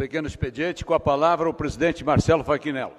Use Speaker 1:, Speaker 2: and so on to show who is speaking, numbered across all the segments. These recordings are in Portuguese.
Speaker 1: pequeno expediente. Com a palavra, o presidente Marcelo Faquinello.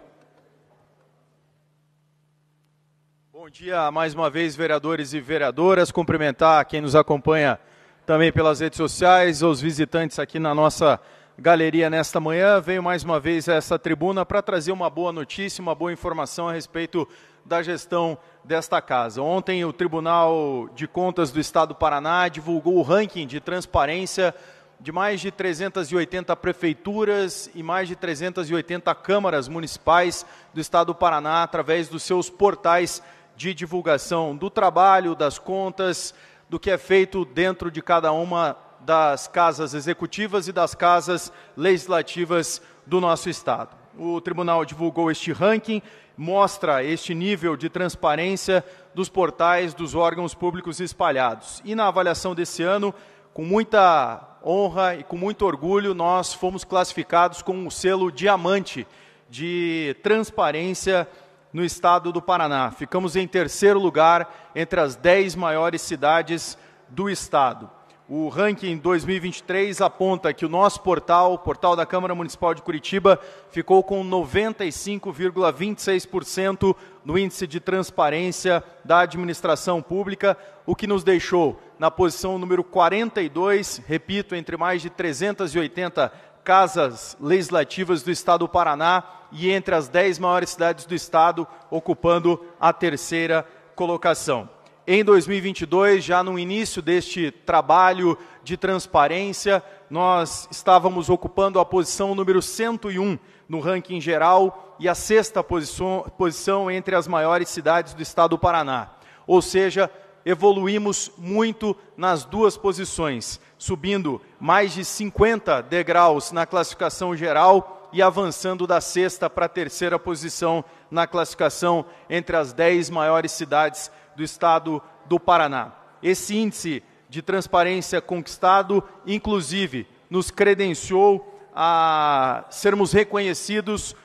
Speaker 1: Bom dia mais uma vez, vereadores e vereadoras. Cumprimentar quem nos acompanha também pelas redes sociais, os visitantes aqui na nossa galeria nesta manhã. Venho mais uma vez a essa tribuna para trazer uma boa notícia, uma boa informação a respeito da gestão desta casa. Ontem, o Tribunal de Contas do Estado do Paraná divulgou o ranking de transparência de mais de 380 prefeituras e mais de 380 câmaras municipais do estado do Paraná através dos seus portais de divulgação do trabalho, das contas, do que é feito dentro de cada uma das casas executivas e das casas legislativas do nosso estado. O tribunal divulgou este ranking, mostra este nível de transparência dos portais dos órgãos públicos espalhados. E na avaliação desse ano, com muita honra e com muito orgulho, nós fomos classificados com o selo diamante de transparência no estado do Paraná. Ficamos em terceiro lugar entre as dez maiores cidades do estado. O ranking 2023 aponta que o nosso portal, o portal da Câmara Municipal de Curitiba, ficou com 95,26% no índice de transparência da administração pública, o que nos deixou na posição número 42, repito, entre mais de 380 casas legislativas do estado do Paraná e entre as 10 maiores cidades do estado, ocupando a terceira colocação em 2022, já no início deste trabalho de transparência, nós estávamos ocupando a posição número 101 no ranking geral e a sexta posição, posição entre as maiores cidades do estado do Paraná. Ou seja, evoluímos muito nas duas posições, subindo mais de 50 degraus na classificação geral e avançando da sexta para a terceira posição na classificação entre as dez maiores cidades do estado do Paraná. Esse índice de transparência conquistado, inclusive, nos credenciou a sermos reconhecidos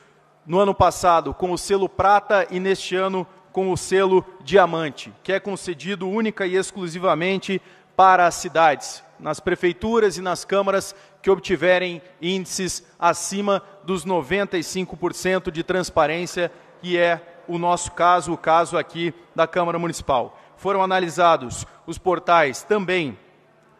Speaker 1: no ano passado com o selo prata e neste ano com o selo diamante, que é concedido única e exclusivamente para as cidades, nas prefeituras e nas câmaras que obtiverem índices acima dos 95% de transparência, que é o nosso caso, o caso aqui da Câmara Municipal. Foram analisados os portais também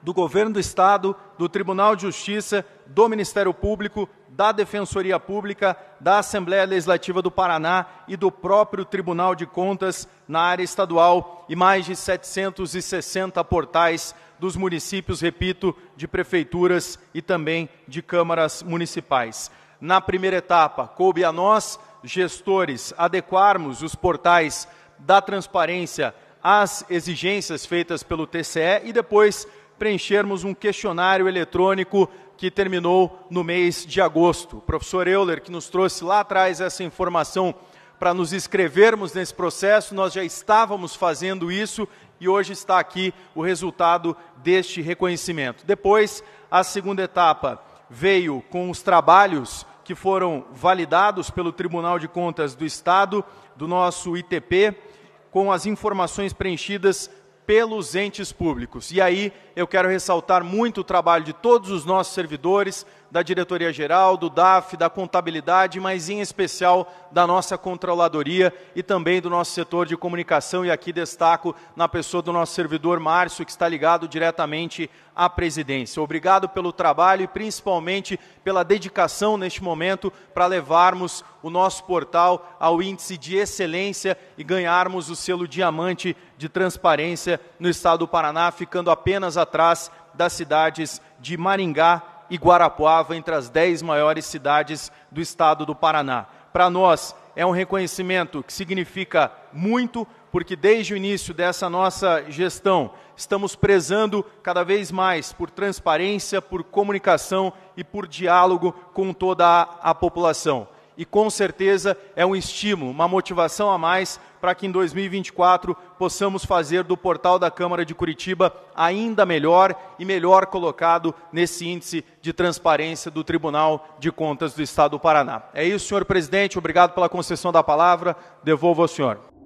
Speaker 1: do Governo do Estado, do Tribunal de Justiça, do Ministério Público, da Defensoria Pública, da Assembleia Legislativa do Paraná e do próprio Tribunal de Contas na área estadual e mais de 760 portais dos municípios, repito, de prefeituras e também de câmaras municipais. Na primeira etapa, coube a nós, gestores, adequarmos os portais da transparência às exigências feitas pelo TCE e depois preenchermos um questionário eletrônico que terminou no mês de agosto. O professor Euler, que nos trouxe lá atrás essa informação para nos inscrevermos nesse processo, nós já estávamos fazendo isso e hoje está aqui o resultado deste reconhecimento. Depois, a segunda etapa veio com os trabalhos que foram validados pelo Tribunal de Contas do Estado, do nosso ITP, com as informações preenchidas pelos entes públicos. E aí eu quero ressaltar muito o trabalho de todos os nossos servidores, da diretoria geral, do DAF, da contabilidade, mas em especial da nossa controladoria e também do nosso setor de comunicação. E aqui destaco na pessoa do nosso servidor Márcio, que está ligado diretamente à presidência. Obrigado pelo trabalho e principalmente pela dedicação neste momento para levarmos o nosso portal ao índice de excelência e ganharmos o selo diamante de transparência no estado do Paraná, ficando apenas atrás das cidades de Maringá e Guarapuava, entre as dez maiores cidades do estado do Paraná. Para nós, é um reconhecimento que significa muito, porque desde o início dessa nossa gestão estamos prezando cada vez mais por transparência, por comunicação e por diálogo com toda a, a população e com certeza é um estímulo, uma motivação a mais para que em 2024 possamos fazer do portal da Câmara de Curitiba ainda melhor e melhor colocado nesse índice de transparência do Tribunal de Contas do Estado do Paraná. É isso, senhor presidente. Obrigado pela concessão da palavra. Devolvo ao senhor.